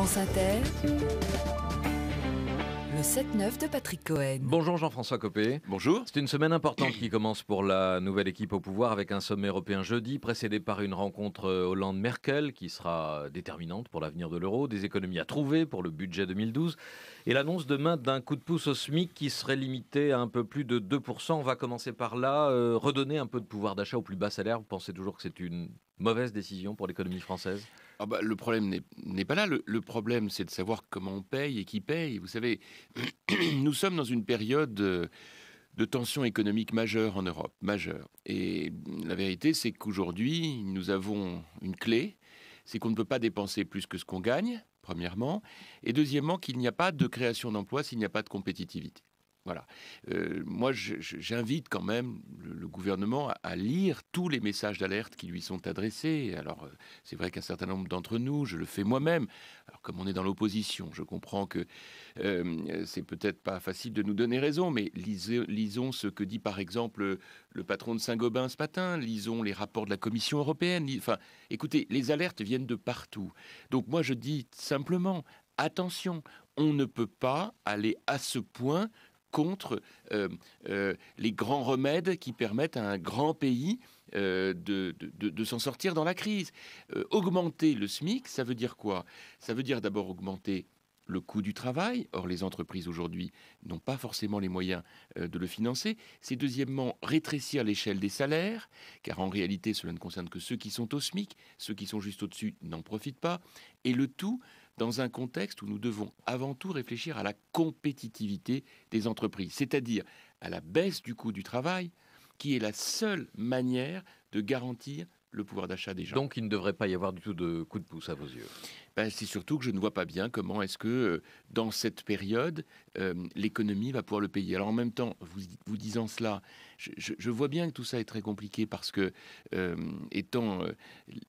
France Inter. Le 7-9 de Patrick Cohen. Bonjour Jean-François Copé. Bonjour. C'est une semaine importante qui commence pour la nouvelle équipe au pouvoir avec un sommet européen jeudi, précédé par une rencontre euh, Hollande-Merkel qui sera déterminante pour l'avenir de l'euro, des économies à trouver pour le budget 2012 et l'annonce demain d'un coup de pouce au SMIC qui serait limité à un peu plus de 2%. On va commencer par là. Euh, redonner un peu de pouvoir d'achat au plus bas salaire, vous pensez toujours que c'est une mauvaise décision pour l'économie française ah bah, le problème n'est pas là. Le, problème, c'est de savoir comment on paye et qui paye. Vous savez, nous sommes dans une période euh, de tension économique majeure en Europe, majeure. Et la vérité, c'est qu'aujourd'hui, nous avons une clé, c'est qu'on ne peut pas dépenser plus que ce qu'on gagne, premièrement, et deuxièmement, qu'il n'y a pas de création d'emplois s'il n'y a pas de compétitivité. Voilà. Euh, moi, j'invite quand même le, gouvernement à, lire tous les messages d'alerte qui lui sont adressés. Alors, euh, c'est vrai qu'un certain nombre d'entre nous, je le fais moi-même. Alors, comme on est dans l'opposition, je comprends que euh, c'est peut-être pas facile de nous donner raison, mais lisons ce que dit par exemple le patron de Saint-Gobain ce matin, lisons les rapports de la Commission européenne. Enfin, écoutez, les alertes viennent de partout. Donc, moi, je dis simplement, attention, on ne peut pas aller à ce point contre euh, euh, les grands remèdes qui permettent à un grand pays euh, de, de s'en sortir dans la crise. augmenter le SMIC, ça veut dire quoi Ça veut dire d'abord augmenter le coût du travail, or les entreprises aujourd'hui n'ont pas forcément les moyens de le financer. C'est deuxièmement rétrécir l'échelle des salaires, car en réalité cela ne concerne que ceux qui sont au SMIC, ceux qui sont juste au-dessus n'en profitent pas, et le tout dans un contexte où nous devons avant tout réfléchir à la compétitivité des entreprises, c'est-à-dire à la baisse du coût du travail, qui est la seule manière de garantir le pouvoir d'achat des gens. Donc il ne devrait pas y avoir du tout de coup de pouce à vos yeux. Ben, c'est surtout que je ne vois pas bien comment est-ce que euh, dans cette période, euh, l'économie va pouvoir le payer. Alors en même temps, vous, vous disant cela, je, vois bien que tout ça est très compliqué parce que, euh, étant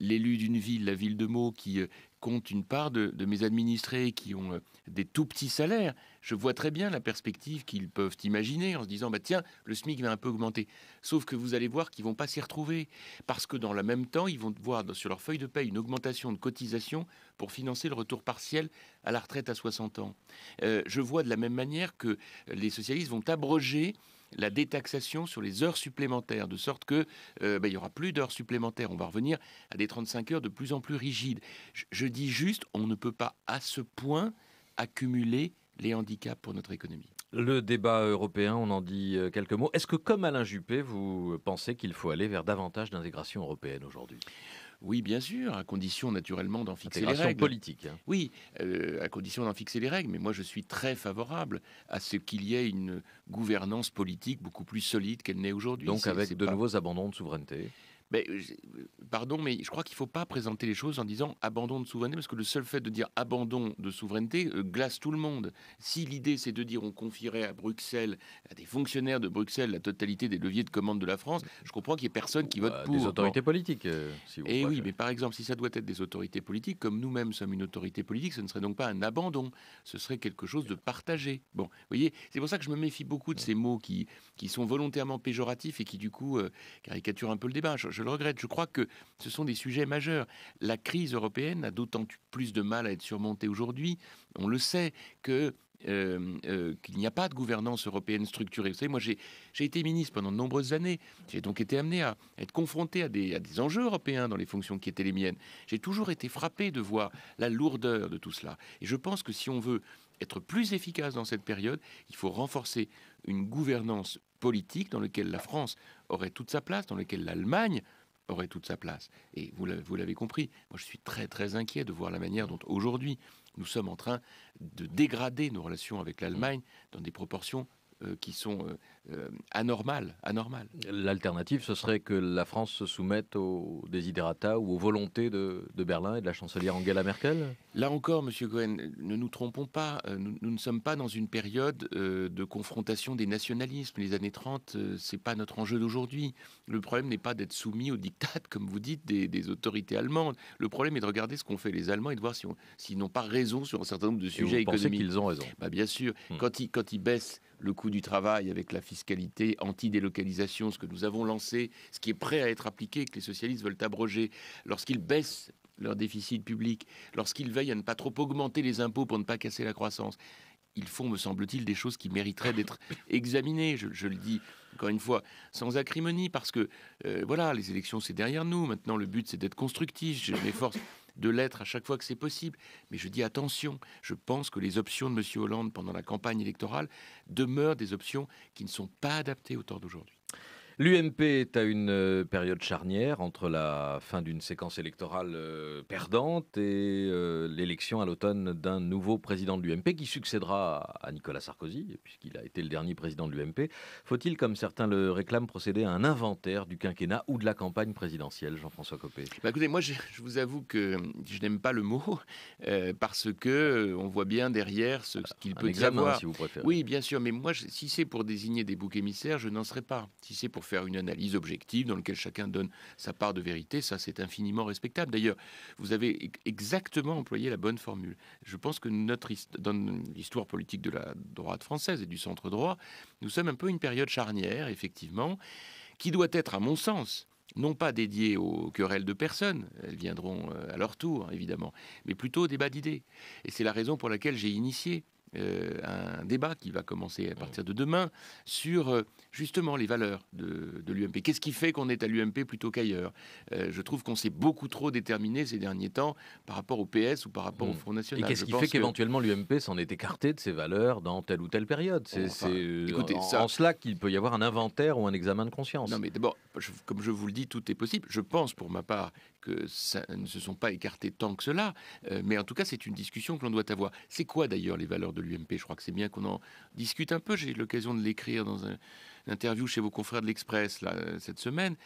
l'élu d'une ville, la ville de Meaux, qui compte une part de, mes administrés qui ont des tout petits salaires, je vois très bien la perspective qu'ils peuvent imaginer en se disant bah tiens le SMIC va un peu augmenter. Sauf que vous allez voir qu'ils vont pas s'y retrouver parce que dans le même temps ils vont voir sur leur feuille de paie une augmentation de cotisation pour financer le retour partiel à la retraite à 60 ans. Euh, je vois de la même manière que les socialistes vont abroger la détaxation sur les heures supplémentaires, de sorte que euh, ben, il y aura plus d'heures supplémentaires. On va revenir à des 35 heures de plus en plus rigides. je dis juste, on ne peut pas à ce point accumuler les handicaps pour notre économie. Le débat européen, on en dit euh, quelques mots. Est-ce que, comme Alain Juppé, vous pensez qu'il faut aller vers davantage d'intégration européenne aujourd'hui oui, bien sûr, à condition naturellement d'en fixer les règles. politique. Hein. Oui, euh, à condition d'en fixer les règles. Mais moi, je suis très favorable à ce qu'il y ait une gouvernance politique beaucoup plus solide qu'elle n'est aujourd'hui. Donc avec de nouveaux abandons de souveraineté mais, euh, euh, pardon, mais je crois qu'il ne faut pas présenter les choses en disant abandon de souveraineté, parce que le seul fait de dire abandon de souveraineté euh, glace tout le monde. Si l'idée c'est de dire on confierait à Bruxelles, à des fonctionnaires de Bruxelles, la totalité des leviers de commande de la France, je comprends qu'il n'y ait personne qui vote pour. Des autorités politiques, si vous Et eh oui, mais par exemple, si ça doit être des autorités politiques, comme nous-mêmes sommes une autorité politique, ce ne serait donc pas un abandon, ce serait quelque chose de partagé. Bon, vous voyez, c'est pour ça que je me méfie beaucoup de ces mots qui, qui sont volontairement péjoratifs et qui du coup caricaturent un peu le débat. Je, je le regrette. Je crois que ce sont des sujets majeurs. La crise européenne a d'autant plus de mal à être surmontée aujourd'hui. On le sait que euh, euh, qu'il n'y a pas de gouvernance européenne structurée. Vous savez, moi, j'ai été ministre pendant de nombreuses années. J'ai donc été amené à être confronté à des, à des, enjeux européens dans les fonctions qui étaient les miennes. J'ai toujours été frappé de voir la lourdeur de tout cela. Et je pense que si on veut être plus efficace dans cette période, il faut renforcer une gouvernance politique dans lequel la France aurait toute sa place, dans lequel l'Allemagne aurait toute sa place. Et vous l'avez compris, moi je suis très très inquiet de voir la manière dont aujourd'hui nous sommes en train de dégrader nos relations avec l'Allemagne mm. dans des proportions euh, qui sont euh, euh, anormales, anormales. L'alternative, ce serait que la France se soumette aux desiderata ou aux volontés de, Berlin et de la chancelière Angela Merkel Là encore, Monsieur Cohen, ne nous trompons pas, nous, ne sommes pas dans une période de confrontation des nationalismes. Les années 30, c'est pas notre enjeu d'aujourd'hui. Le problème n'est pas d'être soumis aux dictats, comme vous dites, des, autorités allemandes. Le problème est de regarder ce qu'ont fait les Allemands et de voir s'ils n'ont pas raison sur un certain nombre de sujets vous économiques. qu'ils ont raison bah, Bien sûr, hmm. quand, ils, quand ils baissent le coût du travail avec la fiscalité anti-délocalisation, ce que nous avons lancé, ce qui est prêt à être appliqué, que les socialistes veulent abroger, lorsqu'ils baissent leur déficit public, lorsqu'ils veillent à ne pas trop augmenter les impôts pour ne pas casser la croissance, ils font, me semble-t-il, des choses qui mériteraient d'être examinées. Je, le dis encore une fois sans acrimonie, parce que euh, voilà, les élections c'est derrière nous. Maintenant, le but c'est d'être constructif. Je m'efforce de l'être à chaque fois que c'est possible. Mais je dis attention, je pense que les options de M. Hollande pendant la campagne électorale demeurent des options qui ne sont pas adaptées au temps d'aujourd'hui. L'UMP est à une euh, période charnière entre la fin d'une séquence électorale euh, perdante et euh, l'élection à l'automne d'un nouveau président de l'UMP qui succédera à Nicolas Sarkozy, puisqu'il a été le dernier président de l'UMP. Faut-il, comme certains le réclament, procéder à un inventaire du quinquennat ou de la campagne présidentielle, Jean-François Copé bah, Écoutez, moi je, vous avoue que je n'aime pas le mot parce que voit bien derrière ce, qu'il peut dire y Si vous préférez. Oui, bien sûr, mais moi si c'est pour désigner des boucs émissaires, je n'en serai pas. Si c'est pour faire une analyse objective dans laquelle chacun donne sa part de vérité. Ça, c'est infiniment respectable. D'ailleurs, vous avez e-, exactement employé la bonne formule. Je pense que notre dans l'histoire politique de la droite française et du centre droit, nous sommes un peu une période charnière, effectivement, qui doit être, à mon sens, non pas dédiée aux querelles de personnes, elles viendront euh, à leur tour, évidemment, mais plutôt au débat d'idées. Et c'est la raison pour laquelle j'ai initié euh, un débat qui va commencer à partir de demain sur euh, justement les valeurs de, l'UMP. Qu'est-ce qui fait qu'on est à l'UMP plutôt qu'ailleurs euh, Je trouve qu'on s'est beaucoup trop déterminé ces derniers temps par rapport au PS ou par rapport au hmm. Front National. Et qu'est-ce qui fait qu'éventuellement l'UMP s'en est écarté de ses valeurs dans telle ou telle période C'est en, en, cela qu'il peut y avoir un inventaire ou un examen de conscience. Non, mais d'abord, comme je vous le dis, tout est possible. Je pense pour ma part que ça ne se sont pas écartés tant que cela, euh, mais en tout cas, c'est une discussion que l'on doit avoir. C'est quoi d'ailleurs les valeurs de l'UMP Je crois que c'est bien qu'on en discute un peu. J'ai eu l'occasion de l'écrire dans un, une interview chez vos confrères de l'Express là, euh, cette semaine.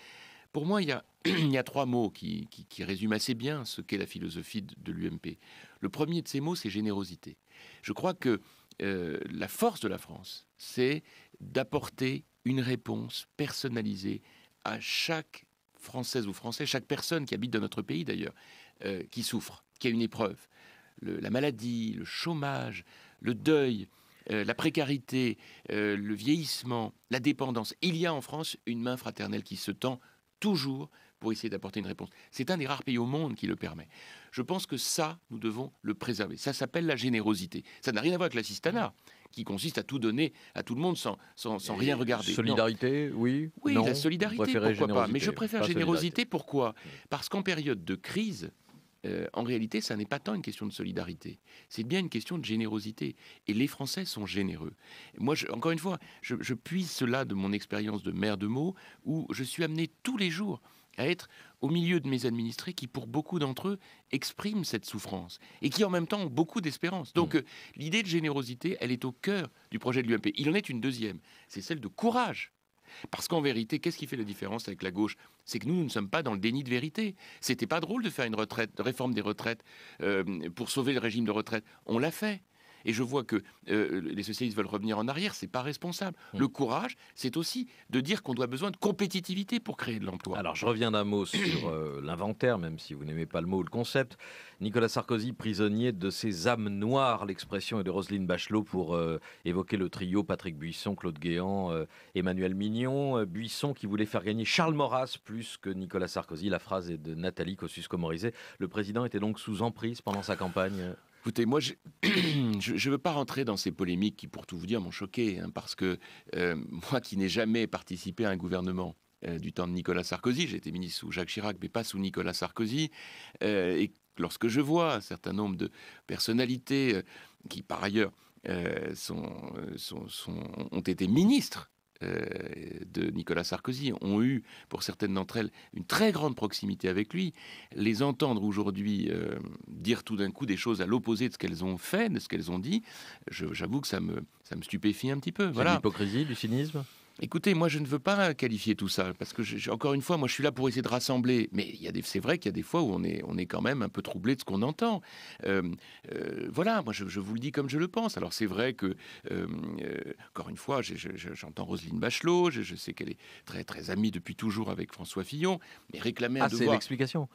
Pour moi, il y a, il a trois mots qui, résument assez bien ce qu'est la philosophie de, l'UMP. Le premier de ces mots, c'est générosité. Je crois que euh, la force de la France, c'est d'apporter une réponse personnalisée à chaque française ou français, chaque personne qui habite dans notre pays d'ailleurs, euh, qui souffre, qui a une épreuve. la maladie, le chômage, le deuil, euh, la précarité, euh, le vieillissement, la dépendance. Il y a en France une main fraternelle qui se tend toujours pour essayer d'apporter une réponse. C'est un des rares pays au monde qui le permet. Je pense que ça, nous devons le préserver. Ça s'appelle la générosité. Ça n'a rien à voir avec l'assistanat qui consiste à tout donner à tout le monde sans, sans, sans rien regarder. Solidarité, oui Oui, la solidarité, pourquoi pas Mais je préfère générosité, pourquoi Parce qu'en période de crise, euh, en réalité, ça n'est pas tant une question de solidarité, c'est bien une question de générosité. Et les Français sont généreux. Moi, je, encore une fois, je, je puise cela de mon expérience de maire de Meaux, où je suis amené tous les jours à être au milieu de mes administrés qui, pour beaucoup d'entre eux, expriment cette souffrance et qui, en même temps, ont beaucoup d'espérance. Donc, mm. euh, l'idée de générosité, elle est au cœur du projet de l'UMP. Il en est une deuxième, c'est celle de courage. Parce qu'en vérité, qu'est-ce qui fait la différence avec la gauche C'est que nous, nous ne sommes pas dans le déni de vérité. C'était pas drôle de faire une retraite, réforme des retraites euh, pour sauver le régime de retraite. On l'a fait. Et je vois que euh, les socialistes veulent revenir en arrière, c'est pas responsable. Mm. Le courage, c'est aussi de dire qu'on doit besoin de compétitivité pour créer de l'emploi. Alors je reviens d'un mot sur euh, l'inventaire, même si vous n'aimez pas le mot ou le concept. Nicolas Sarkozy, prisonnier de ses âmes noires, l'expression est de Roselyne Bachelot pour euh, évoquer le trio Patrick Buisson, Claude Guéant, Emmanuel Mignon. Buisson qui voulait faire gagner Charles Maurras plus que Nicolas Sarkozy. La phrase est de Nathalie Kosciusko-Morizet. Le président était donc sous emprise pendant sa campagne Écoutez, moi, je ne veux pas rentrer dans ces polémiques qui, pour tout vous dire, m'ont choqué, hein, parce que euh, moi qui n'ai jamais participé à un gouvernement, euh, du temps de Nicolas Sarkozy, j'ai été ministre sous Jacques Chirac, mais pas sous Nicolas Sarkozy, euh, et lorsque je vois un certain nombre de personnalités qui, par ailleurs, sont, sont, ont été ministres euh, de Nicolas Sarkozy ont eu, pour certaines d'entre elles, une très grande proximité avec lui. Les entendre aujourd'hui euh, dire tout d'un coup des choses à l'opposé de ce qu'elles ont fait, de ce qu'elles ont dit, j'avoue que ça me, ça me stupéfie un petit peu. Voilà. L'hypocrisie, du cynisme Écoutez, moi je ne veux pas qualifier tout ça, parce que j'ai encore une fois, moi je suis là pour essayer de rassembler, mais il y a des, c'est vrai qu'il y a des fois où on est, on est quand même un peu troublé de ce qu'on entend. Euh, euh, voilà, moi je, vous le dis comme je le pense. Alors c'est vrai que, euh, encore une fois, j'entends Roselyne Bachelot, je, sais qu'elle est très très amie depuis toujours avec François Fillon, mais réclamer un ah, devoir... c'est l'explication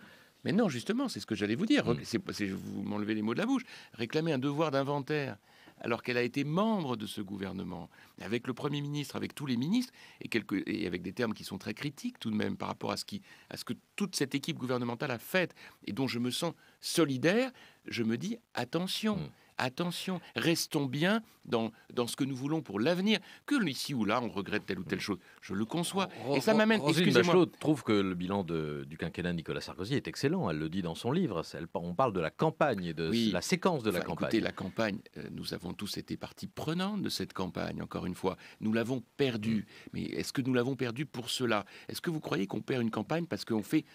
mais non, justement, c'est ce que j'allais vous dire. Hmm. c'est C'est, vous m'enlevez les mots de la bouche. Réclamer un devoir d'inventaire alors qu'elle a été membre de ce gouvernement, avec le Premier ministre, avec tous les ministres, et, avec des termes qui sont très critiques tout de même par rapport à ce, que toute cette équipe gouvernementale a faite et dont je me sens solidaire, je me dis attention. Mm. Attention, restons bien dans, dans ce que nous voulons pour l'avenir. Que ici ou là, on regrette telle ou telle chose, je le conçois. Et ça m'amène. Excusez-moi. trouve que le bilan du quinquennat Nicolas Sarkozy est excellent. Elle le dit dans son livre. on parle de la campagne de la séquence de la campagne. la campagne, euh, nous avons tous été partie prenante de cette campagne, encore une fois. Nous l'avons perdue. Mm. Mais est-ce que nous l'avons perdue pour cela Est-ce que vous croyez qu'on perd une campagne parce qu'on fait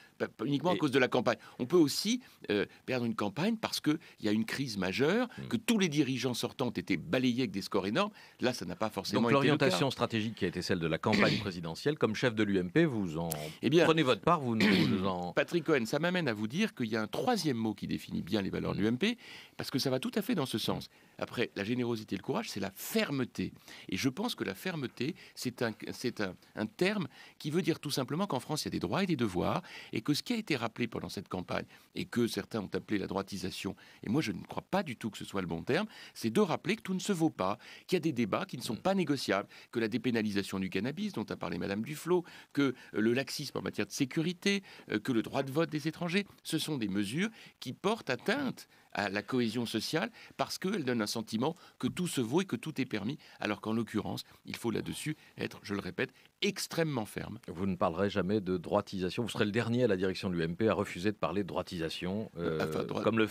uniquement à cause de la campagne On peut aussi euh, perdre une campagne parce qu'il y a une crise majeure, mm que tous les dirigeants sortants étaient balayés avec des scores énormes. Là, ça n'a pas forcément. Donc l'orientation stratégique qui a été celle de la campagne présidentielle, comme chef de l'UMP, vous en eh prenez votre part, vous nous en. Patrick Cohen, ça m'amène à vous dire qu'il y a un troisième mot qui définit bien les valeurs de l'UMP, parce que ça va tout à fait dans ce sens. Après, la générosité et le courage, c'est la fermeté. Et je pense que la fermeté, c'est un, c'est un, un terme qui veut dire tout simplement qu'en France, il y a des droits et des devoirs, et que ce qui a été rappelé pendant cette campagne, et que certains ont appelé la droitisation, et moi je ne crois pas du tout que ce soit le bon terme, c'est de rappeler que tout ne se vaut pas, qu'il y a des débats qui ne sont mm. pas négociables, que la dépénalisation du cannabis, dont a parlé Madame Duflo, que euh, le laxisme en matière de sécurité, euh, que le droit de vote des étrangers, ce sont des mesures qui portent atteinte à la cohésion sociale parce qu'elles donnent un sentiment que tout se vaut et que tout est permis, alors qu'en l'occurrence, il faut là-dessus être, je le répète, extrêmement ferme. Vous ne parlerez jamais de droitisation. Vous serez le dernier à la direction de l'UMP à refuser de parler de droitisation, euh, comme le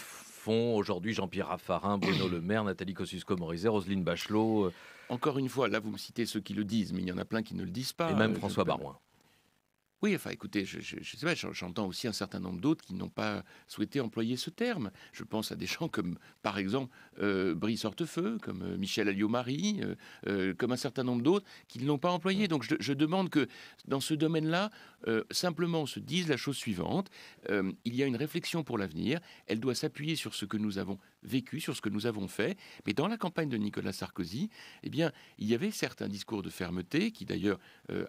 aujourd'hui Jean-Pierre Raffarin, Bruno Le Maire, Nathalie Kosciusko-Morizet, Roselyne Bachelot. Euh, Encore une fois, là vous me citez ceux qui le disent, mais il y en a plein qui ne le disent pas. Et même euh, François Baroin. Oui, enfin écoutez, je, sais j'entends aussi un certain nombre d'autres qui n'ont pas souhaité employer ce terme. Je pense à des gens comme, par exemple, euh, Brice Hortefeux, comme euh, Michel Alliot-Marie, euh, euh, comme un certain nombre d'autres qui ne l'ont pas employé. Donc je, demande que, dans ce domaine-là, simplement on se dise la chose suivante il y a une réflexion pour l'avenir, elle doit s'appuyer sur ce que nous avons vécu, sur ce que nous avons fait. Mais dans la campagne de Nicolas Sarkozy, eh bien, il y avait certains discours de fermeté qui, d'ailleurs,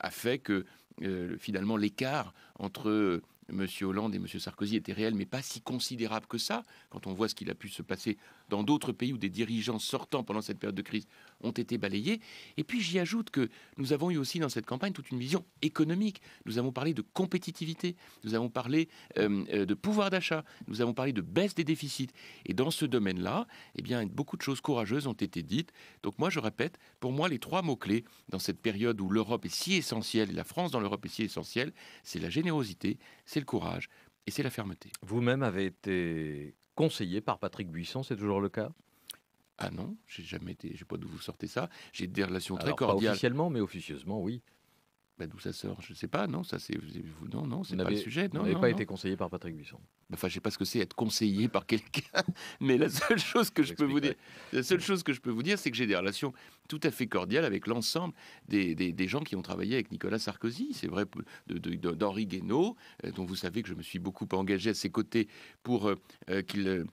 a fait que euh, finalement l'écart entre euh, M. Hollande et M. Sarkozy était réel, mais pas si considérable que ça, quand on voit ce qu'il a pu se passer dans d'autres pays où des dirigeants sortant pendant cette période de crise ont été balayés. Et puis j'y ajoute que nous avons eu aussi dans cette campagne toute une vision économique. Nous avons parlé de compétitivité, nous avons parlé euh, euh, de pouvoir d'achat, nous avons parlé de baisse des déficits. Et dans ce domaine-là, eh bien, beaucoup de choses courageuses ont été dites. Donc moi, je répète, pour moi, les trois mots-clés dans cette période où l'Europe est si essentielle, et la France dans l'Europe est si essentielle, c'est la générosité, c'est le courage et c'est la fermeté. Vous-même avez été conseillé par Patrick Buisson, c'est toujours le cas ah non, j'ai jamais été, je sais pas d'où vous sortez ça. J'ai des relations très cordiales. officiellement, mais officieusement, oui. Bah, d'où ça sort, je ne sais pas. Non, ça c'est vous, non, non, c'est pas le sujet. Non, vous n'avez pas été conseillé par Patrick Buisson. Enfin, je sais pas ce que c'est être conseillé par quelqu'un, mais la seule chose que je, peux vous dire, la seule chose que je peux vous dire, c'est que j'ai des relations tout à fait cordiales avec l'ensemble des, gens qui ont travaillé avec Nicolas Sarkozy. C'est vrai d'Henri Guénaud, euh, dont vous savez que je me suis beaucoup engagé à ses côtés pour euh, euh, qu'il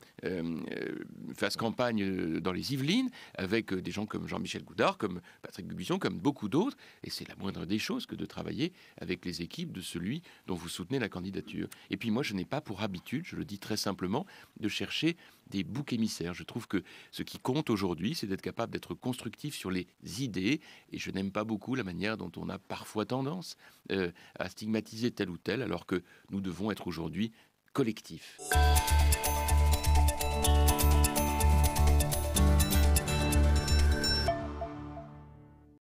fasse campagne dans les Yvelines, avec des gens comme Jean-Michel Goudard, comme Patrick Gubuchon, comme beaucoup d'autres. Et c'est la moindre des choses que de travailler avec les équipes de celui dont vous soutenez la candidature. Et puis moi, je n'ai pas pour habitude je le dis très simplement, de chercher des boucs émissaires. Je trouve que ce qui compte aujourd'hui, c'est d'être capable d'être constructif sur les idées, et je n'aime pas beaucoup la manière dont on a parfois tendance euh, à stigmatiser tel ou tel, alors que nous devons être aujourd'hui collectifs.